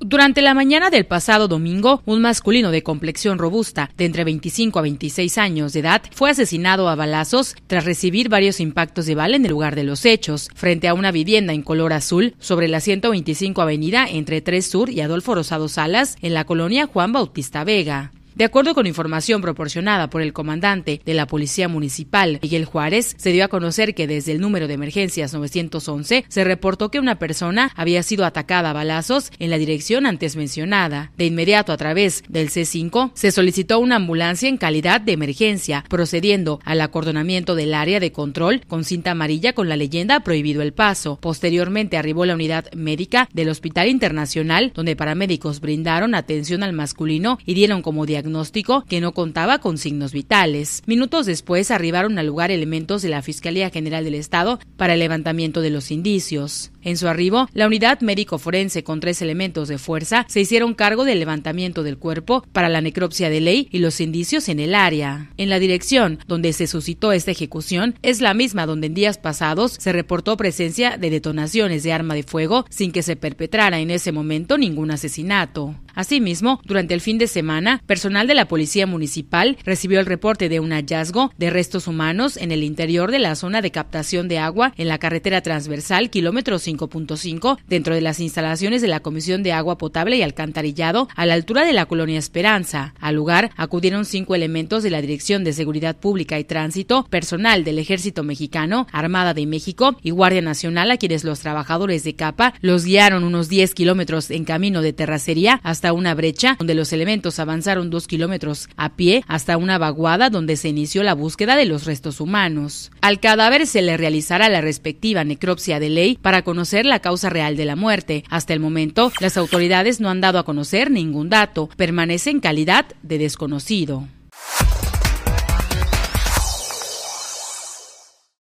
Durante la mañana del pasado domingo, un masculino de complexión robusta, de entre 25 a 26 años de edad, fue asesinado a balazos tras recibir varios impactos de bala en el lugar de los hechos, frente a una vivienda en color azul sobre la 125 Avenida entre 3 Sur y Adolfo Rosado Salas, en la colonia Juan Bautista Vega. De acuerdo con información proporcionada por el comandante de la Policía Municipal, Miguel Juárez, se dio a conocer que desde el número de emergencias 911 se reportó que una persona había sido atacada a balazos en la dirección antes mencionada. De inmediato, a través del C5, se solicitó una ambulancia en calidad de emergencia, procediendo al acordonamiento del área de control con cinta amarilla con la leyenda prohibido el paso. Posteriormente arribó la unidad médica del Hospital Internacional, donde paramédicos brindaron atención al masculino y dieron como diagnóstico diagnóstico que no contaba con signos vitales. Minutos después arribaron al lugar elementos de la Fiscalía General del Estado para el levantamiento de los indicios. En su arribo, la unidad médico forense con tres elementos de fuerza se hicieron cargo del levantamiento del cuerpo para la necropsia de ley y los indicios en el área. En la dirección donde se suscitó esta ejecución es la misma donde en días pasados se reportó presencia de detonaciones de arma de fuego sin que se perpetrara en ese momento ningún asesinato. Asimismo, durante el fin de semana, personal de la Policía Municipal recibió el reporte de un hallazgo de restos humanos en el interior de la zona de captación de agua en la carretera transversal kilómetro 5.5 dentro de las instalaciones de la Comisión de Agua Potable y Alcantarillado a la altura de la colonia Esperanza. Al lugar acudieron cinco elementos de la Dirección de Seguridad Pública y Tránsito, personal del Ejército Mexicano, Armada de México y Guardia Nacional a quienes los trabajadores de capa los guiaron unos 10 kilómetros en camino de terracería hasta una brecha donde los elementos avanzaron dos kilómetros a pie hasta una vaguada donde se inició la búsqueda de los restos humanos. Al cadáver se le realizará la respectiva necropsia de ley para conocer la causa real de la muerte. Hasta el momento, las autoridades no han dado a conocer ningún dato, permanece en calidad de desconocido.